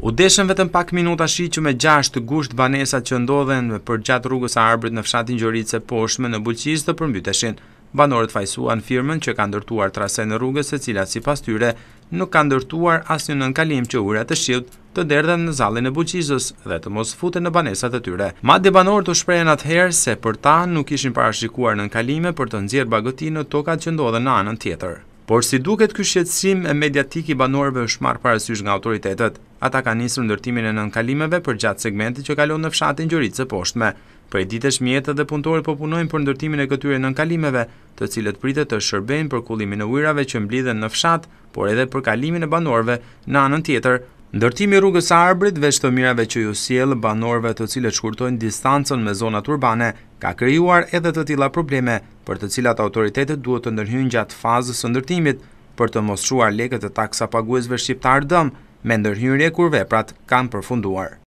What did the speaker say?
U deshën vetëm pak minuta shi që me 6 gusht banesa që ndodhen me përgjat rrugës a arbrit në fshatin se poshme në buqis të përmbyteshin. Banorët fajsuan firmën që ka ndërtuar trase në rrugës e cila si pas tyre nuk ka ndërtuar as një nën kalim që ure të shqilt të derdhen në zallin e buqizës dhe të mos fute në banesat e tyre. Ma dhe banorët u shprejen atëherë se për ta nuk ishin parashikuar nën kalime për të nëzirë bagotinë tokat që ndodhen në anën tjetër por si duket ky shqetësim e mediatik i banorëve është marrë parasysh nga autoritetet. Ata kanë nisur ndërtimin e nënkalimeve për gjatë segmentit që kalon në fshatin Gjoricë poshtme. Për ditësh mjetet dhe punëtorët po punojnë për ndërtimin e këtyre nënkalimeve, të cilët pritet të shërbejnë për kullimin e ujrave që mblidhen në fshat, por edhe për kalimin e banorëve në anën tjetër, Ndërtimi i rrugës së Arbrit, veç të mirave që ju sjell banorëve, të cilët shkurtojnë distancën me zonat urbane, ka krijuar edhe të tilla probleme, për të cilat autoritetet duhet të ndërhyjnë gjatë fazës së ndërtimit, për të mos leket lekë të taksa paguesve shqiptarë dëm, me ndërhyrje kur veprat kanë përfunduar.